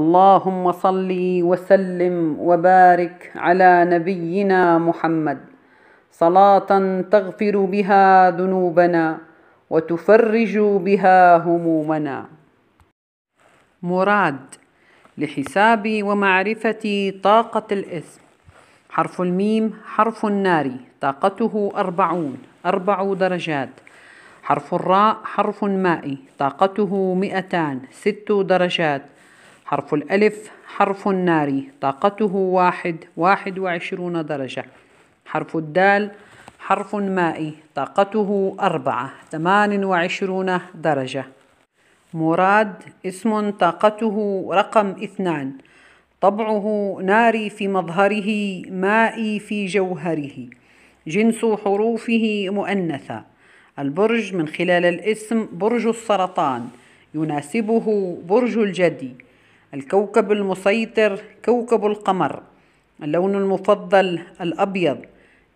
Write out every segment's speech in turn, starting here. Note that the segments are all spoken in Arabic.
اللهم صل وسلم وبارك على نبينا محمد صلاه تغفر بها ذنوبنا وتفرج بها همومنا مراد لحساب ومعرفة طاقة الاسم حرف الميم حرف النار طاقته أربعون أربع درجات حرف الراء حرف مائي طاقته مئتان ست درجات حرف الألف حرف ناري طاقته واحد واحد وعشرون درجة حرف الدال حرف مائي طاقته أربعة ثمان وعشرون درجة مراد اسم طاقته رقم اثنان طبعه ناري في مظهره مائي في جوهره جنس حروفه مؤنثة البرج من خلال الاسم برج السرطان يناسبه برج الجدي الكوكب المسيطر كوكب القمر اللون المفضل الأبيض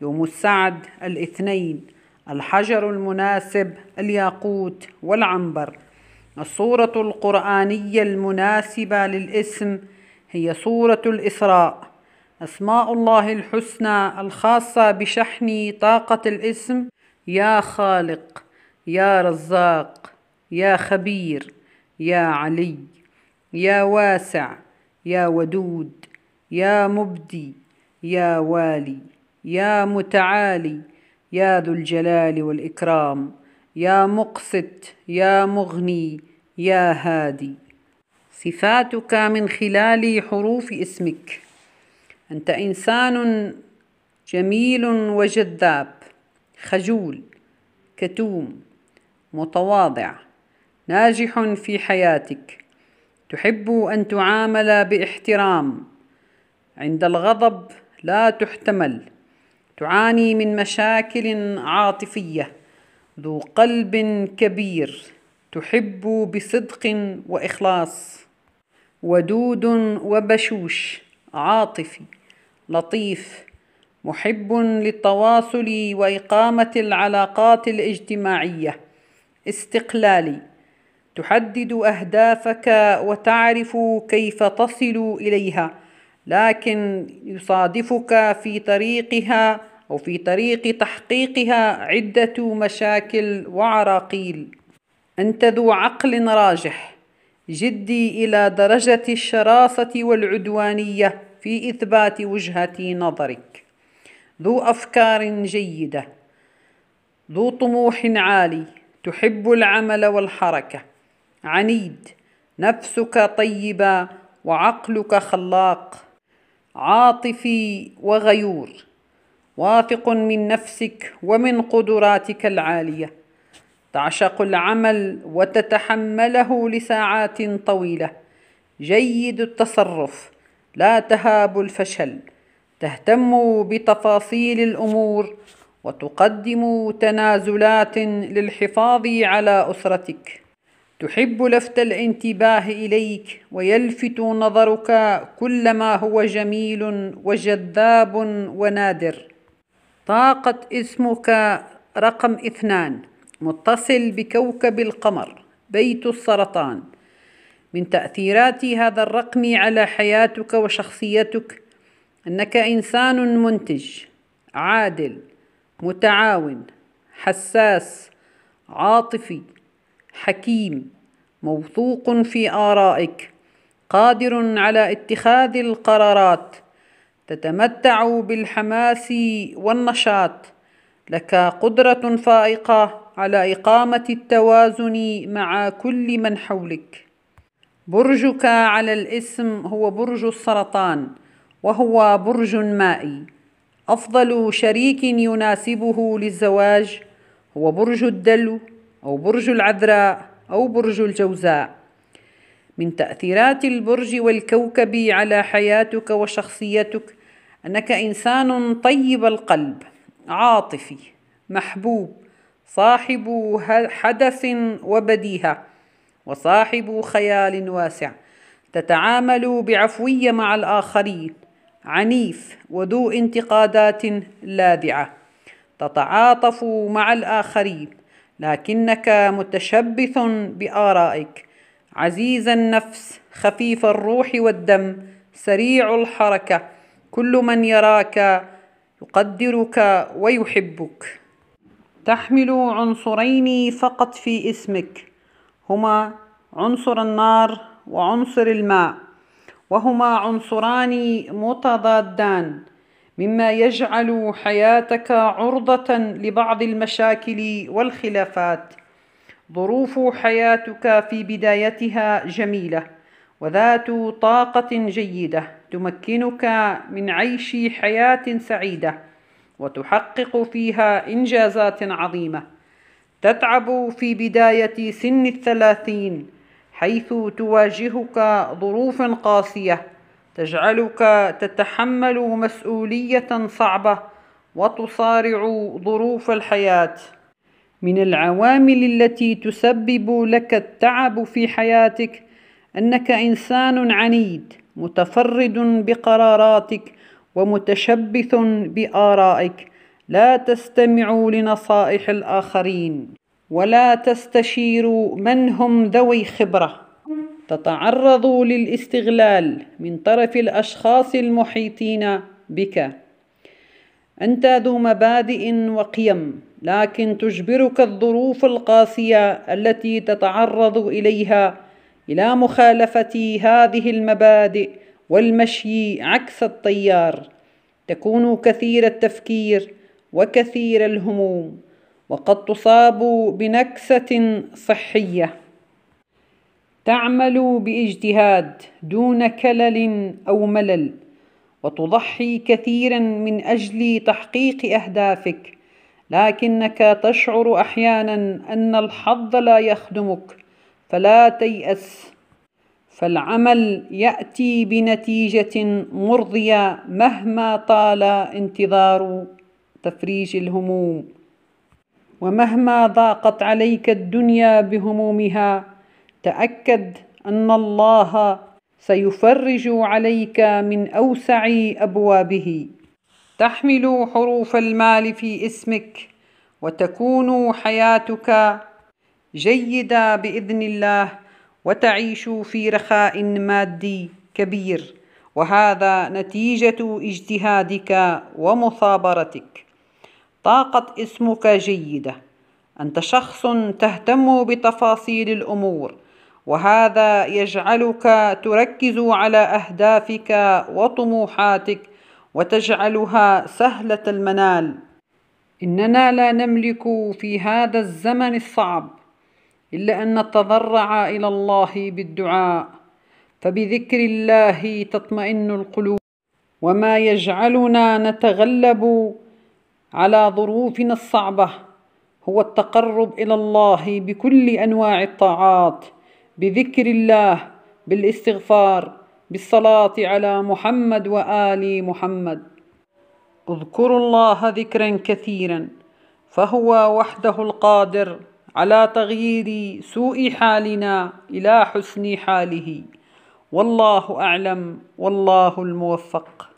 يوم السعد الاثنين الحجر المناسب الياقوت والعنبر الصورة القرآنية المناسبة للاسم هي صورة الإسراء أسماء الله الحسنى الخاصة بشحن طاقة الاسم يا خالق يا رزاق يا خبير يا علي يا واسع يا ودود يا مبدي يا والي يا متعالي يا ذو الجلال والإكرام يا مقسط يا مغني يا هادي صفاتك من خلال حروف اسمك أنت إنسان جميل وجذاب خجول كتوم متواضع ناجح في حياتك تحب أن تعامل باحترام عند الغضب لا تحتمل تعاني من مشاكل عاطفية ذو قلب كبير تحب بصدق وإخلاص ودود وبشوش عاطفي لطيف محب للتواصل وإقامة العلاقات الاجتماعية استقلالي تحدد اهدافك وتعرف كيف تصل اليها لكن يصادفك في طريقها او في طريق تحقيقها عده مشاكل وعراقيل انت ذو عقل راجح جدي الى درجه الشراسه والعدوانيه في اثبات وجهه نظرك ذو افكار جيده ذو طموح عالي تحب العمل والحركه عنيد نفسك طيبه وعقلك خلاق عاطفي وغيور واثق من نفسك ومن قدراتك العاليه تعشق العمل وتتحمله لساعات طويله جيد التصرف لا تهاب الفشل تهتم بتفاصيل الامور وتقدم تنازلات للحفاظ على اسرتك تحب لفت الانتباه اليك ويلفت نظرك كل ما هو جميل وجذاب ونادر طاقه اسمك رقم اثنان متصل بكوكب القمر بيت السرطان من تاثيرات هذا الرقم على حياتك وشخصيتك انك انسان منتج عادل متعاون حساس عاطفي حكيم موثوق في آرائك قادر على اتخاذ القرارات تتمتع بالحماس والنشاط لك قدرة فائقة على إقامة التوازن مع كل من حولك برجك على الاسم هو برج السرطان وهو برج مائي أفضل شريك يناسبه للزواج هو برج الدلو أو برج العذراء أو برج الجوزاء من تأثيرات البرج والكوكب على حياتك وشخصيتك أنك إنسان طيب القلب عاطفي محبوب صاحب حدث وبديهة وصاحب خيال واسع تتعامل بعفوية مع الآخرين عنيف وذو انتقادات لاذعة تتعاطف مع الآخرين لكنك متشبث بارائك عزيز النفس خفيف الروح والدم سريع الحركه كل من يراك يقدرك ويحبك تحمل عنصرين فقط في اسمك هما عنصر النار وعنصر الماء وهما عنصران متضادان مما يجعل حياتك عرضة لبعض المشاكل والخلافات ظروف حياتك في بدايتها جميلة وذات طاقة جيدة تمكنك من عيش حياة سعيدة وتحقق فيها إنجازات عظيمة تتعب في بداية سن الثلاثين حيث تواجهك ظروف قاسية تجعلك تتحمل مسؤوليه صعبه وتصارع ظروف الحياه من العوامل التي تسبب لك التعب في حياتك انك انسان عنيد متفرد بقراراتك ومتشبث بارائك لا تستمع لنصائح الاخرين ولا تستشير من هم ذوي خبره تتعرض للاستغلال من طرف الاشخاص المحيطين بك انت ذو مبادئ وقيم لكن تجبرك الظروف القاسيه التي تتعرض اليها الى مخالفه هذه المبادئ والمشي عكس الطيار تكون كثير التفكير وكثير الهموم وقد تصاب بنكسه صحيه تعمل باجتهاد دون كلل او ملل وتضحي كثيرا من اجل تحقيق اهدافك لكنك تشعر احيانا ان الحظ لا يخدمك فلا تياس فالعمل ياتي بنتيجه مرضيه مهما طال انتظار تفريج الهموم ومهما ضاقت عليك الدنيا بهمومها تاكد ان الله سيفرج عليك من اوسع ابوابه تحمل حروف المال في اسمك وتكون حياتك جيده باذن الله وتعيش في رخاء مادي كبير وهذا نتيجه اجتهادك ومثابرتك طاقه اسمك جيده انت شخص تهتم بتفاصيل الامور وهذا يجعلك تركز على اهدافك وطموحاتك وتجعلها سهله المنال اننا لا نملك في هذا الزمن الصعب الا ان نتضرع الى الله بالدعاء فبذكر الله تطمئن القلوب وما يجعلنا نتغلب على ظروفنا الصعبه هو التقرب الى الله بكل انواع الطاعات بذكر الله بالاستغفار بالصلاه على محمد وال محمد اذكروا الله ذكرا كثيرا فهو وحده القادر على تغيير سوء حالنا الى حسن حاله والله اعلم والله الموفق